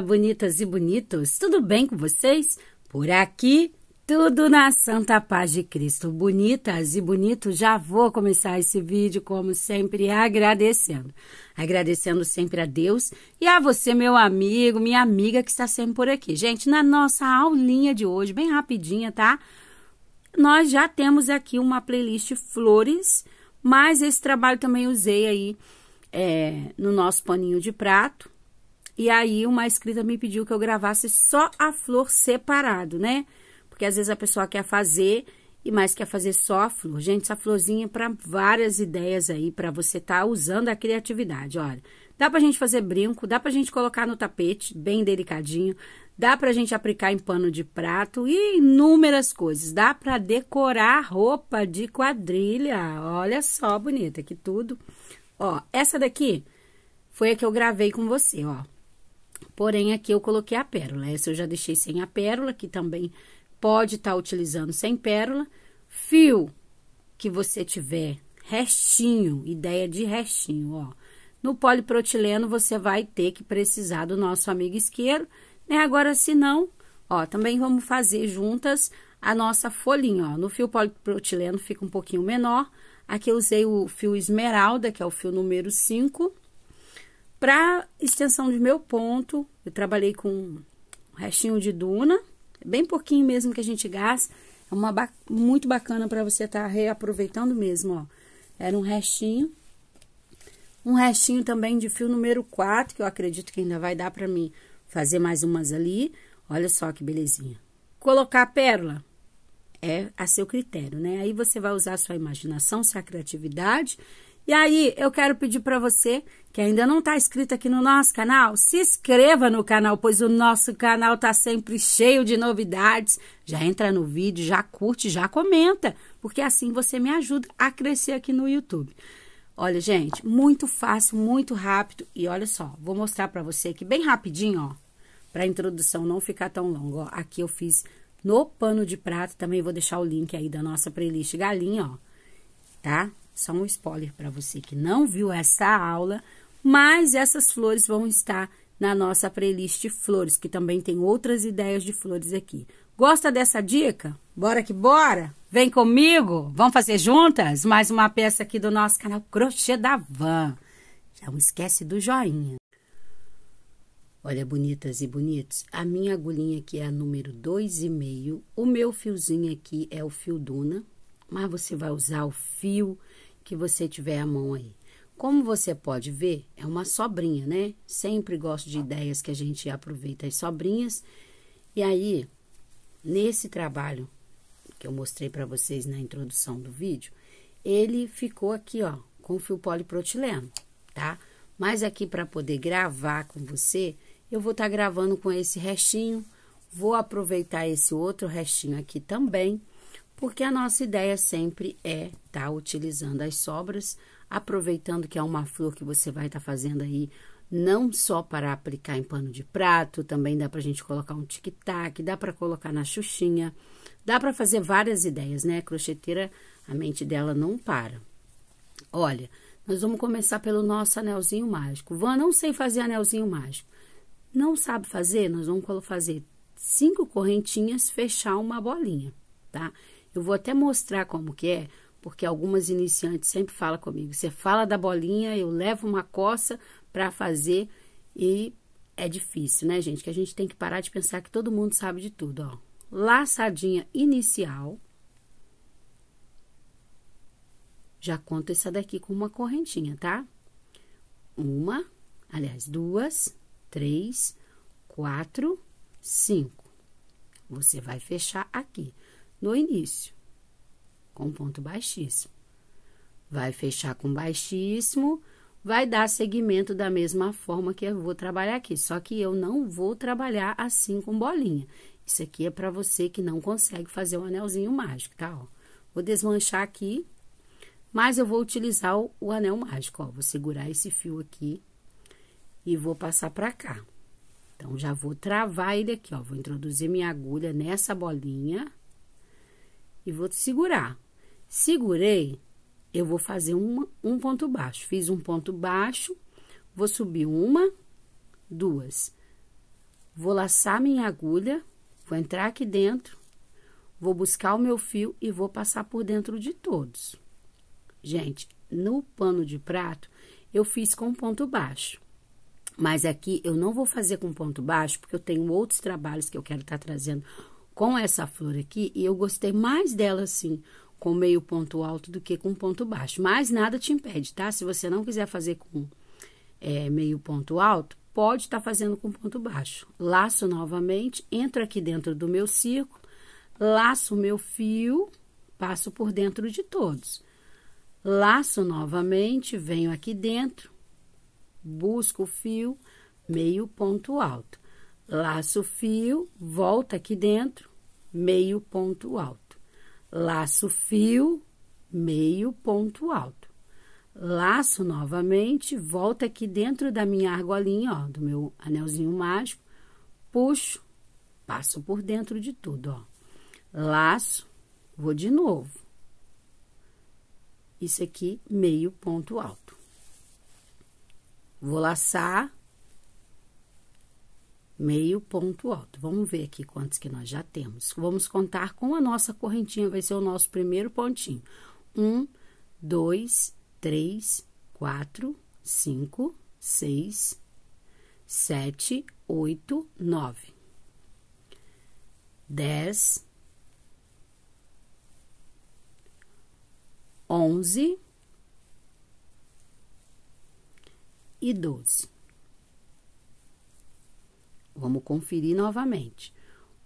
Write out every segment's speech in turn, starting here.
bonitas e bonitos, tudo bem com vocês? Por aqui, tudo na santa paz de Cristo. Bonitas e bonitos, já vou começar esse vídeo, como sempre, agradecendo. Agradecendo sempre a Deus e a você, meu amigo, minha amiga que está sempre por aqui. Gente, na nossa aulinha de hoje, bem rapidinha, tá? Nós já temos aqui uma playlist Flores, mas esse trabalho também usei aí é, no nosso paninho de prato e aí, uma escrita me pediu que eu gravasse só a flor separado, né? Porque às vezes a pessoa quer fazer e mais quer fazer só a flor. Gente, essa florzinha é para várias ideias aí, para você estar tá usando a criatividade. Olha, dá para a gente fazer brinco, dá para a gente colocar no tapete, bem delicadinho, dá para a gente aplicar em pano de prato e inúmeras coisas. Dá para decorar roupa de quadrilha. Olha só, bonita, que tudo. Ó, essa daqui foi a que eu gravei com você, ó. Porém, aqui eu coloquei a pérola. Essa eu já deixei sem a pérola, que também pode estar tá utilizando sem pérola. Fio que você tiver restinho, ideia de restinho, ó. No poliprotileno, você vai ter que precisar do nosso amigo isqueiro, né? Agora, se não, ó, também vamos fazer juntas a nossa folhinha, ó. No fio poliprotileno fica um pouquinho menor. Aqui eu usei o fio esmeralda, que é o fio número 5. Para extensão de meu ponto, eu trabalhei com um restinho de duna, é bem pouquinho mesmo que a gente gasta. É uma ba muito bacana para você estar tá reaproveitando mesmo, ó. Era um restinho. Um restinho também de fio número 4, que eu acredito que ainda vai dar para mim fazer mais umas ali. Olha só que belezinha. Colocar a pérola é a seu critério, né? Aí você vai usar a sua imaginação, sua criatividade e aí, eu quero pedir para você que ainda não está inscrito aqui no nosso canal, se inscreva no canal, pois o nosso canal está sempre cheio de novidades. Já entra no vídeo, já curte, já comenta, porque assim você me ajuda a crescer aqui no YouTube. Olha, gente, muito fácil, muito rápido. E olha só, vou mostrar para você aqui bem rapidinho, ó, para a introdução não ficar tão longa. Ó, aqui eu fiz no pano de prato, também vou deixar o link aí da nossa playlist galinha, ó, tá? Só um spoiler para você que não viu essa aula, mas essas flores vão estar na nossa playlist Flores, que também tem outras ideias de flores aqui. Gosta dessa dica? Bora que bora! Vem comigo! Vamos fazer juntas mais uma peça aqui do nosso canal Crochê da Van. Não esquece do joinha. Olha, bonitas e bonitos, a minha agulhinha aqui é a número 2,5. O meu fiozinho aqui é o fio Duna, mas você vai usar o fio que você tiver a mão aí. Como você pode ver, é uma sobrinha, né? Sempre gosto de ideias que a gente aproveita as sobrinhas. E aí, nesse trabalho que eu mostrei para vocês na introdução do vídeo, ele ficou aqui, ó, com fio poliprotileno, tá? Mas aqui para poder gravar com você, eu vou estar tá gravando com esse restinho, vou aproveitar esse outro restinho aqui também porque a nossa ideia sempre é estar tá utilizando as sobras, aproveitando que é uma flor que você vai estar tá fazendo aí não só para aplicar em pano de prato, também dá para a gente colocar um tic-tac, dá para colocar na xuxinha, dá para fazer várias ideias, né? A crocheteira, a mente dela não para. Olha, nós vamos começar pelo nosso anelzinho mágico. Van, não sei fazer anelzinho mágico. Não sabe fazer? Nós vamos fazer cinco correntinhas, fechar uma bolinha, tá? Eu vou até mostrar como que é, porque algumas iniciantes sempre falam comigo. Você fala da bolinha, eu levo uma coça para fazer e é difícil, né, gente? Que a gente tem que parar de pensar que todo mundo sabe de tudo, ó. Laçadinha inicial. Já conto essa daqui com uma correntinha, tá? Uma, aliás, duas, três, quatro, cinco. Você vai fechar aqui no início, com ponto baixíssimo. Vai fechar com baixíssimo, vai dar segmento da mesma forma que eu vou trabalhar aqui, só que eu não vou trabalhar assim com bolinha. Isso aqui é para você que não consegue fazer o um anelzinho mágico, tá? Ó, vou desmanchar aqui, mas eu vou utilizar o, o anel mágico, ó. Vou segurar esse fio aqui e vou passar para cá. Então, já vou travar ele aqui, ó. Vou introduzir minha agulha nessa bolinha e vou te segurar. Segurei, eu vou fazer uma, um ponto baixo. Fiz um ponto baixo, vou subir uma, duas. Vou laçar minha agulha, vou entrar aqui dentro, vou buscar o meu fio e vou passar por dentro de todos. Gente, no pano de prato, eu fiz com ponto baixo. Mas aqui eu não vou fazer com ponto baixo, porque eu tenho outros trabalhos que eu quero estar tá trazendo com essa flor aqui e eu gostei mais dela assim, com meio ponto alto do que com ponto baixo. Mas nada te impede, tá? Se você não quiser fazer com é, meio ponto alto, pode estar tá fazendo com ponto baixo. Laço novamente, entro aqui dentro do meu círculo, laço o meu fio, passo por dentro de todos. Laço novamente, venho aqui dentro, busco o fio, meio ponto alto laço fio, volta aqui dentro, meio ponto alto. Laço fio, meio ponto alto. Laço novamente, volta aqui dentro da minha argolinha, ó, do meu anelzinho mágico, puxo, passo por dentro de tudo, ó. Laço, vou de novo. Isso aqui, meio ponto alto. Vou laçar, meio ponto alto. Vamos ver aqui quantos que nós já temos. Vamos contar com a nossa correntinha, vai ser o nosso primeiro pontinho. Um, dois, três, quatro, cinco, seis, sete, oito, nove, dez, onze e doze. Vamos conferir novamente.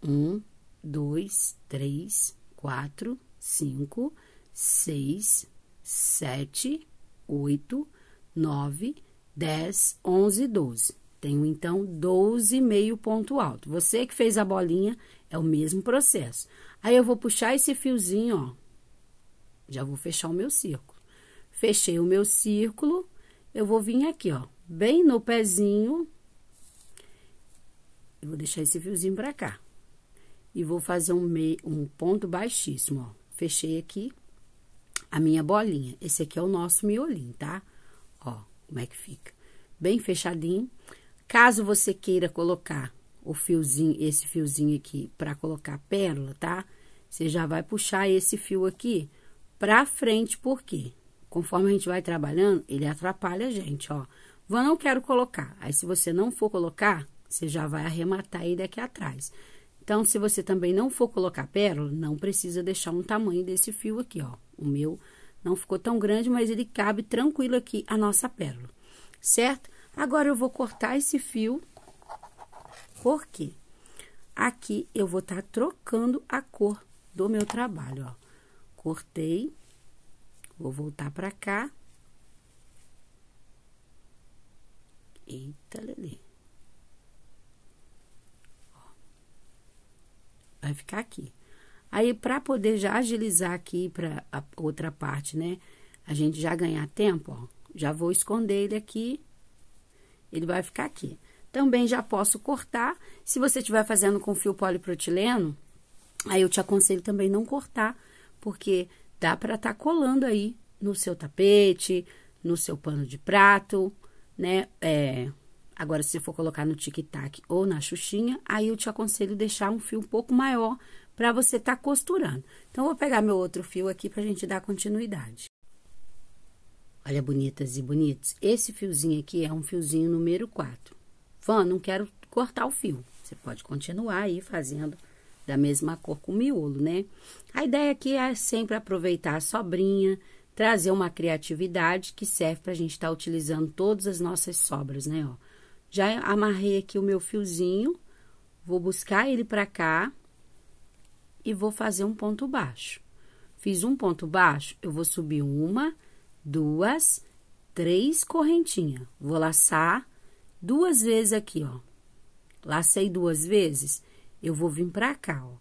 Um, dois, três, quatro, cinco, seis, sete, oito, nove, dez, onze, doze. Tenho então doze meio ponto alto. Você que fez a bolinha é o mesmo processo. Aí eu vou puxar esse fiozinho, ó. Já vou fechar o meu círculo. Fechei o meu círculo, eu vou vir aqui, ó, bem no pezinho eu vou deixar esse fiozinho pra cá. E vou fazer um, meio, um ponto baixíssimo, ó. Fechei aqui a minha bolinha. Esse aqui é o nosso miolinho, tá? Ó, como é que fica. Bem fechadinho. Caso você queira colocar o fiozinho, esse fiozinho aqui, pra colocar pérola, tá? Você já vai puxar esse fio aqui pra frente, por quê? Conforme a gente vai trabalhando, ele atrapalha a gente, ó. Eu não quero colocar. Aí, se você não for colocar, você já vai arrematar aí aqui atrás. Então, se você também não for colocar pérola, não precisa deixar um tamanho desse fio aqui, ó. O meu não ficou tão grande, mas ele cabe tranquilo aqui a nossa pérola, certo? Agora, eu vou cortar esse fio, porque aqui eu vou estar tá trocando a cor do meu trabalho, ó. Cortei, vou voltar pra cá. Eita, Lelê. vai ficar aqui. Aí, para poder já agilizar aqui para a outra parte, né? A gente já ganhar tempo, ó. Já vou esconder ele aqui. Ele vai ficar aqui. Também já posso cortar. Se você estiver fazendo com fio poliprotileno, aí eu te aconselho também não cortar, porque dá para estar tá colando aí no seu tapete, no seu pano de prato, né? É, Agora, se você for colocar no tic-tac ou na xuxinha, aí eu te aconselho deixar um fio um pouco maior para você estar tá costurando. Então, eu vou pegar meu outro fio aqui para a gente dar continuidade. Olha, bonitas e bonitos, esse fiozinho aqui é um fiozinho número 4. Fã, não quero cortar o fio. Você pode continuar aí fazendo da mesma cor com o miolo, né? A ideia aqui é sempre aproveitar a sobrinha, trazer uma criatividade que serve para a gente estar tá utilizando todas as nossas sobras, né? Ó. Já amarrei aqui o meu fiozinho, vou buscar ele para cá e vou fazer um ponto baixo. Fiz um ponto baixo, eu vou subir uma, duas, três correntinhas. Vou laçar duas vezes aqui, ó. Lacei duas vezes, eu vou vir pra cá, ó.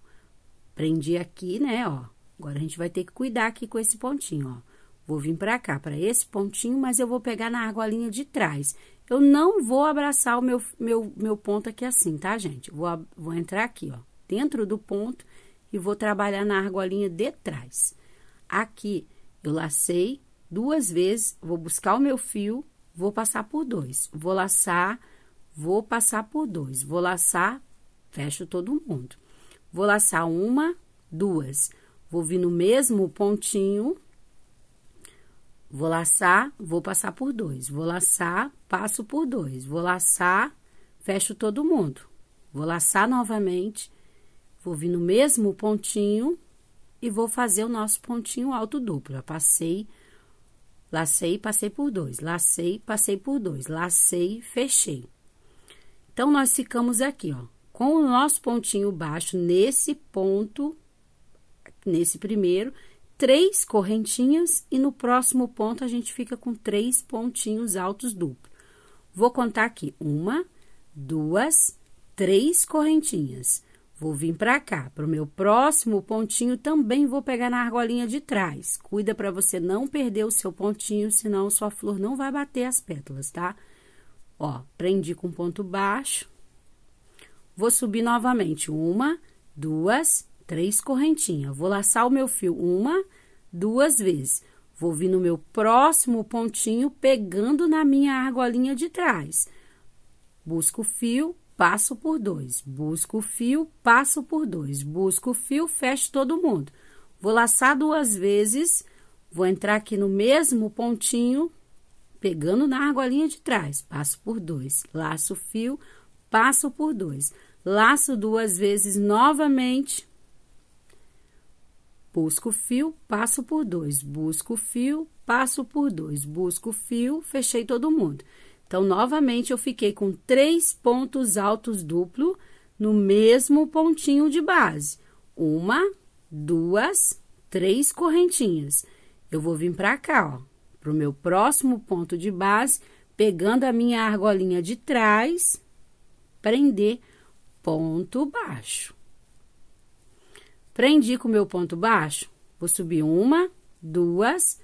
Prendi aqui, né, ó. Agora, a gente vai ter que cuidar aqui com esse pontinho, ó. Vou vir pra cá, para esse pontinho, mas eu vou pegar na argolinha de trás. Eu não vou abraçar o meu, meu, meu ponto aqui assim, tá, gente? Vou, vou entrar aqui, ó, dentro do ponto e vou trabalhar na argolinha de trás. Aqui, eu lacei duas vezes, vou buscar o meu fio, vou passar por dois. Vou laçar, vou passar por dois. Vou laçar, fecho todo mundo. Vou laçar uma, duas. Vou vir no mesmo pontinho, Vou laçar, vou passar por dois. Vou laçar, passo por dois. Vou laçar, fecho todo mundo. Vou laçar novamente, vou vir no mesmo pontinho e vou fazer o nosso pontinho alto duplo. Eu passei, lacei, passei por dois. Lacei, passei por dois. Lacei, fechei. Então, nós ficamos aqui, ó, com o nosso pontinho baixo nesse ponto, nesse primeiro, três correntinhas e no próximo ponto a gente fica com três pontinhos altos duplos. Vou contar aqui: uma, duas, três correntinhas. Vou vir para cá, para o meu próximo pontinho também vou pegar na argolinha de trás. Cuida para você não perder o seu pontinho, senão sua flor não vai bater as pétalas, tá? Ó, prendi com ponto baixo. Vou subir novamente uma, duas, três correntinhas. Vou laçar o meu fio uma, duas vezes. Vou vir no meu próximo pontinho, pegando na minha argolinha de trás. Busco o fio, passo por dois. Busco o fio, passo por dois. Busco o fio, fecho todo mundo. Vou laçar duas vezes, vou entrar aqui no mesmo pontinho, pegando na argolinha de trás. Passo por dois, laço o fio, passo por dois. Laço duas vezes novamente, Busco fio, passo por dois, busco fio, passo por dois, busco fio, fechei todo mundo. Então, novamente, eu fiquei com três pontos altos duplo no mesmo pontinho de base. Uma, duas, três correntinhas. Eu vou vir para cá, ó, para o meu próximo ponto de base, pegando a minha argolinha de trás, prender ponto baixo. Prendi com o meu ponto baixo, vou subir uma, duas,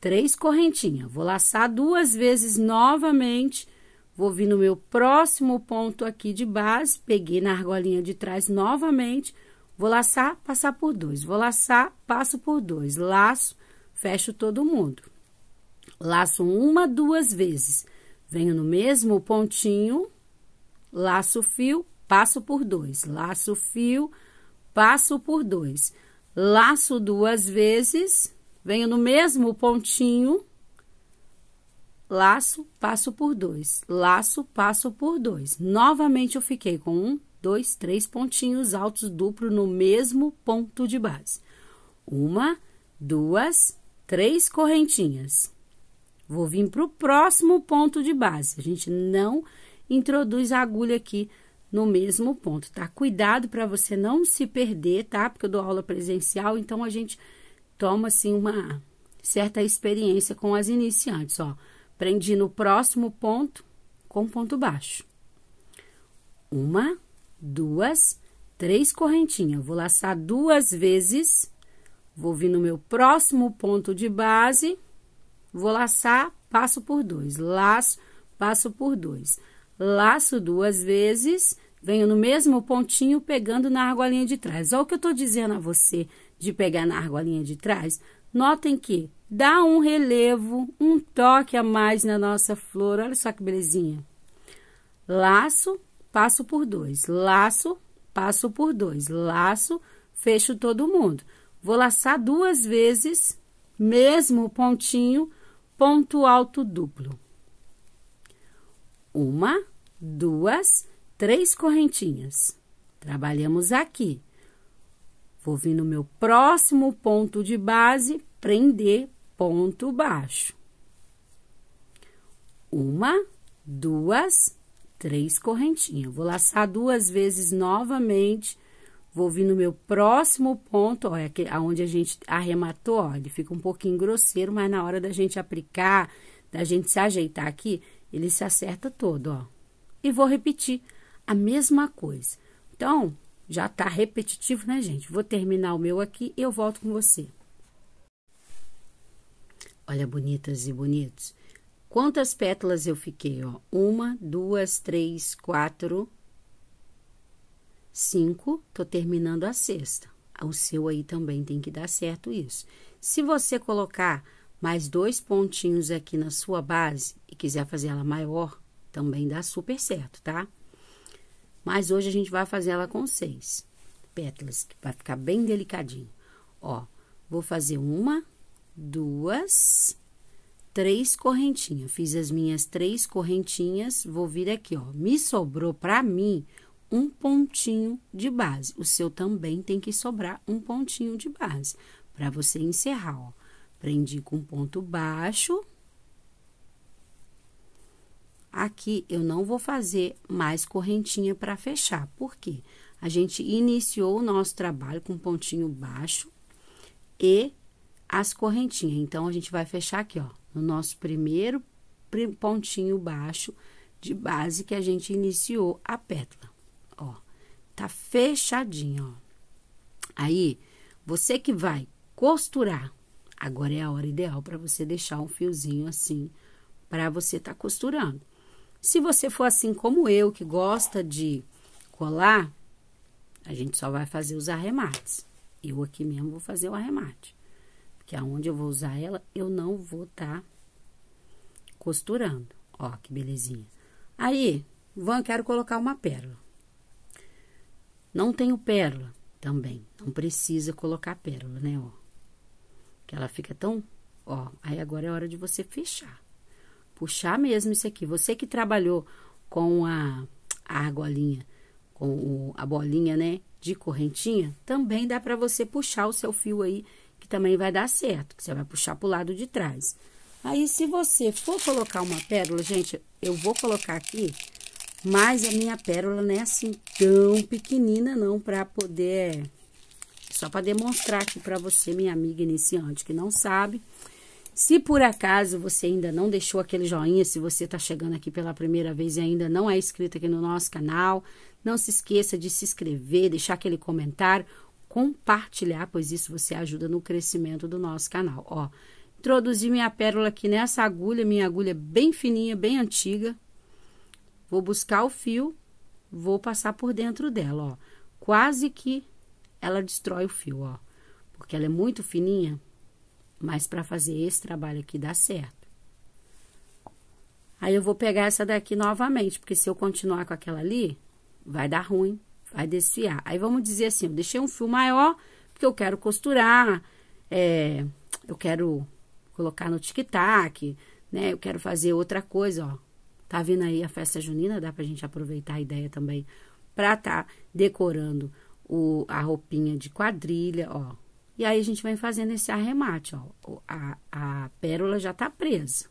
três correntinhas. Vou laçar duas vezes novamente, vou vir no meu próximo ponto aqui de base, peguei na argolinha de trás novamente, vou laçar, passar por dois, vou laçar, passo por dois, laço, fecho todo mundo. Laço uma, duas vezes, venho no mesmo pontinho, laço o fio, passo por dois, laço o fio, passo por dois, laço duas vezes, venho no mesmo pontinho, laço, passo por dois, laço, passo por dois. Novamente, eu fiquei com um, dois, três pontinhos altos duplo no mesmo ponto de base. Uma, duas, três correntinhas. Vou vir para o próximo ponto de base. A gente não introduz a agulha aqui no mesmo ponto, tá? Cuidado para você não se perder, tá? Porque eu dou aula presencial, então a gente toma assim uma certa experiência com as iniciantes, ó. Prendi no próximo ponto com ponto baixo. Uma, duas, três correntinhas. Vou laçar duas vezes, vou vir no meu próximo ponto de base, vou laçar, passo por dois, laço, passo por dois laço duas vezes, venho no mesmo pontinho pegando na argolinha de trás. Olha o que eu estou dizendo a você de pegar na argolinha de trás. Notem que dá um relevo, um toque a mais na nossa flor. Olha só que belezinha. Laço, passo por dois. Laço, passo por dois. Laço, fecho todo mundo. Vou laçar duas vezes, mesmo pontinho, ponto alto duplo uma, duas, três correntinhas. Trabalhamos aqui. Vou vir no meu próximo ponto de base, prender ponto baixo. Uma, duas, três correntinhas. Vou laçar duas vezes novamente. Vou vir no meu próximo ponto, olha, que, aonde a gente arrematou, ó, ele fica um pouquinho grosseiro, mas na hora da gente aplicar, da gente se ajeitar aqui, ele se acerta todo, ó. E vou repetir a mesma coisa. Então, já tá repetitivo, né, gente? Vou terminar o meu aqui e eu volto com você. Olha, bonitas e bonitos. Quantas pétalas eu fiquei, ó? Uma, duas, três, quatro, cinco. Tô terminando a sexta. O seu aí também tem que dar certo isso. Se você colocar mais dois pontinhos aqui na sua base e quiser fazer ela maior, também dá super certo, tá? Mas hoje a gente vai fazer ela com seis pétalas, que vai ficar bem delicadinho. Ó, vou fazer uma, duas, três correntinhas. Fiz as minhas três correntinhas, vou vir aqui, ó. Me sobrou pra mim um pontinho de base. O seu também tem que sobrar um pontinho de base, pra você encerrar, ó. Prendi com ponto baixo. Aqui eu não vou fazer mais correntinha para fechar, porque a gente iniciou o nosso trabalho com pontinho baixo e as correntinhas. Então, a gente vai fechar aqui, ó, no nosso primeiro pontinho baixo de base que a gente iniciou a pétala, ó. Tá fechadinho, ó. Aí, você que vai costurar Agora é a hora ideal para você deixar um fiozinho assim para você estar tá costurando. Se você for assim como eu, que gosta de colar, a gente só vai fazer os arremates. Eu aqui mesmo vou fazer o arremate. Porque aonde eu vou usar ela, eu não vou estar tá costurando. Ó, que belezinha. Aí, Van, quero colocar uma pérola. Não tenho pérola também. Não precisa colocar pérola, né? Ó, que ela fica tão. Ó, aí agora é hora de você fechar. Puxar mesmo isso aqui. Você que trabalhou com a, a argolinha, com o, a bolinha, né? De correntinha, também dá para você puxar o seu fio aí, que também vai dar certo. Que você vai puxar pro lado de trás. Aí, se você for colocar uma pérola, gente, eu vou colocar aqui, mas a minha pérola não é assim tão pequenina, não, para poder só para demonstrar aqui para você, minha amiga iniciante que não sabe. Se por acaso você ainda não deixou aquele joinha, se você está chegando aqui pela primeira vez e ainda não é inscrito aqui no nosso canal, não se esqueça de se inscrever, deixar aquele comentário, compartilhar, pois isso você ajuda no crescimento do nosso canal. Ó, introduzi minha pérola aqui nessa agulha, minha agulha é bem fininha, bem antiga. Vou buscar o fio, vou passar por dentro dela, ó. Quase que ela destrói o fio, ó. Porque ela é muito fininha, mas para fazer esse trabalho aqui dá certo. Aí eu vou pegar essa daqui novamente, porque se eu continuar com aquela ali, vai dar ruim, vai desfiar. Aí vamos dizer assim, eu deixei um fio maior, porque eu quero costurar, é, eu quero colocar no tic-tac, né? Eu quero fazer outra coisa, ó. Tá vindo aí a festa junina, dá pra gente aproveitar a ideia também para tá decorando o, a roupinha de quadrilha, ó. E aí a gente vai fazendo esse arremate, ó. A, a pérola já tá presa.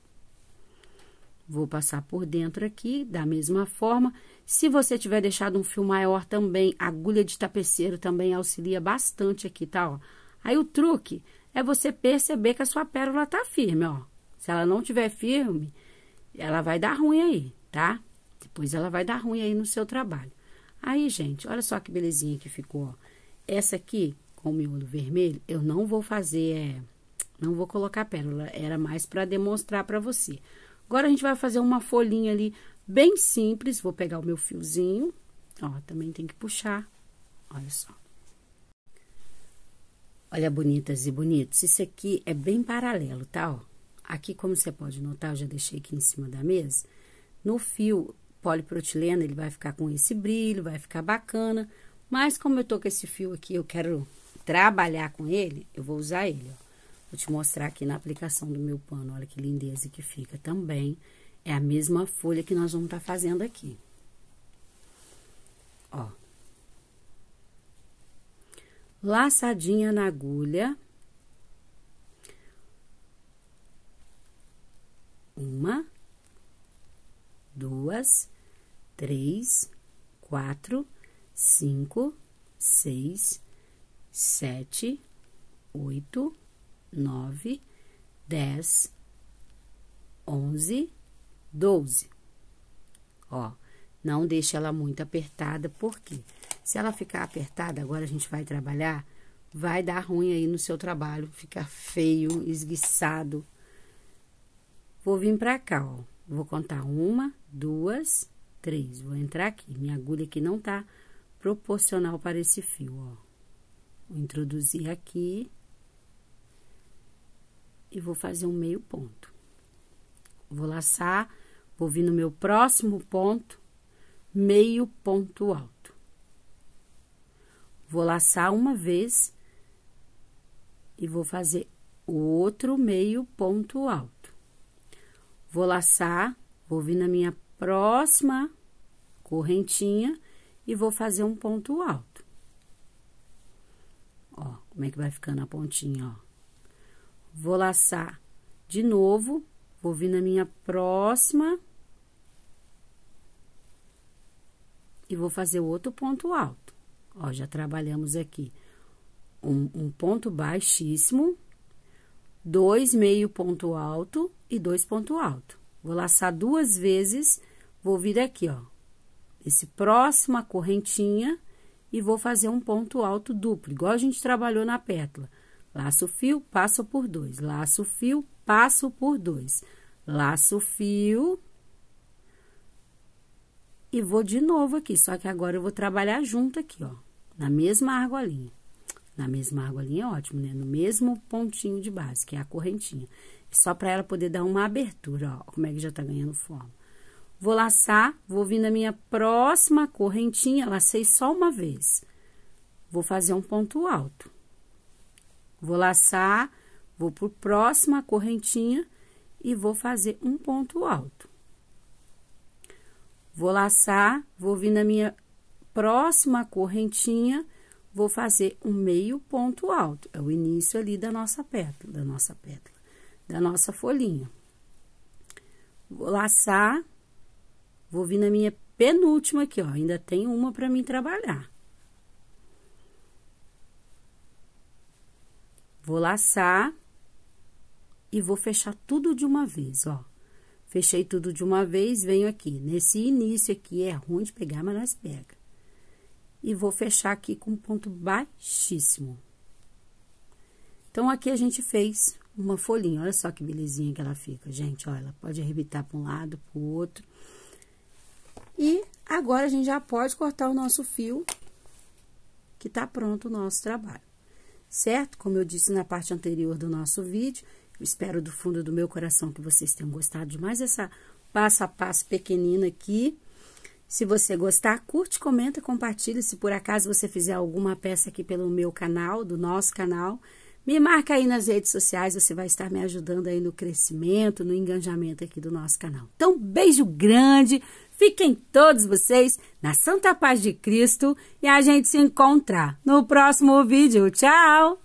Vou passar por dentro aqui, da mesma forma. Se você tiver deixado um fio maior também, agulha de tapeceiro também auxilia bastante aqui, tá? Ó. Aí o truque é você perceber que a sua pérola tá firme, ó. Se ela não tiver firme, ela vai dar ruim aí, tá? Depois ela vai dar ruim aí no seu trabalho. Aí, gente, olha só que belezinha que ficou, Essa aqui, com o miolo vermelho, eu não vou fazer, é, não vou colocar pérola, era mais para demonstrar para você. Agora, a gente vai fazer uma folhinha ali bem simples, vou pegar o meu fiozinho, ó, também tem que puxar, olha só. Olha, bonitas e bonitos, isso aqui é bem paralelo, tá, ó? Aqui, como você pode notar, eu já deixei aqui em cima da mesa, no fio poliprotileno, ele vai ficar com esse brilho, vai ficar bacana. Mas como eu tô com esse fio aqui, eu quero trabalhar com ele, eu vou usar ele, ó. Vou te mostrar aqui na aplicação do meu pano, olha que lindeza que fica também. É a mesma folha que nós vamos estar tá fazendo aqui. Ó. Laçadinha na agulha. Uma, duas, três, quatro, cinco, seis, sete, oito, nove, dez, onze, doze. Ó, não deixe ela muito apertada, porque se ela ficar apertada, agora a gente vai trabalhar, vai dar ruim aí no seu trabalho, ficar feio, esguiçado. Vou vir pra cá, ó. Vou contar uma, duas, três. Vou entrar aqui. Minha agulha aqui não tá proporcional para esse fio, ó. Vou introduzir aqui. E vou fazer um meio ponto. Vou laçar, vou vir no meu próximo ponto, meio ponto alto. Vou laçar uma vez e vou fazer outro meio ponto alto. Vou laçar, vou vir na minha próxima correntinha e vou fazer um ponto alto. Ó, como é que vai ficando a pontinha, ó. Vou laçar de novo, vou vir na minha próxima e vou fazer outro ponto alto. Ó, já trabalhamos aqui um, um ponto baixíssimo, dois meio ponto alto e dois ponto alto. Vou laçar duas vezes, vou vir aqui, ó, esse próximo a correntinha e vou fazer um ponto alto duplo, igual a gente trabalhou na pétala. Laço o fio, passo por dois, laço o fio, passo por dois, laço o fio e vou de novo aqui, só que agora eu vou trabalhar junto aqui, ó, na mesma argolinha. Na mesma argolinha é ótimo, né? No mesmo pontinho de base, que é a correntinha. Só para ela poder dar uma abertura, ó, como é que já tá ganhando forma. Vou laçar, vou vir na minha próxima correntinha, lacei só uma vez. Vou fazer um ponto alto. Vou laçar, vou por próxima correntinha e vou fazer um ponto alto. Vou laçar, vou vir na minha próxima correntinha, vou fazer um meio ponto alto. É o início ali da nossa pétala, da nossa pétala da nossa folhinha. Vou laçar, vou vir na minha penúltima aqui, ó, ainda tem uma para mim trabalhar. Vou laçar e vou fechar tudo de uma vez, ó. Fechei tudo de uma vez, venho aqui. Nesse início aqui é ruim de pegar, mas nós pega. E vou fechar aqui com um ponto baixíssimo. Então, aqui a gente fez uma folhinha. Olha só que belezinha que ela fica, gente. Olha, ela pode arrebitar para um lado, para o outro. E agora a gente já pode cortar o nosso fio, que tá pronto o nosso trabalho. Certo? Como eu disse na parte anterior do nosso vídeo, espero do fundo do meu coração que vocês tenham gostado de mais essa passo a passo pequenina aqui. Se você gostar, curte, comenta, compartilha. Se por acaso você fizer alguma peça aqui pelo meu canal, do nosso canal, me marca aí nas redes sociais, você vai estar me ajudando aí no crescimento, no engajamento aqui do nosso canal. Então, beijo grande, fiquem todos vocês na Santa Paz de Cristo e a gente se encontra no próximo vídeo. Tchau!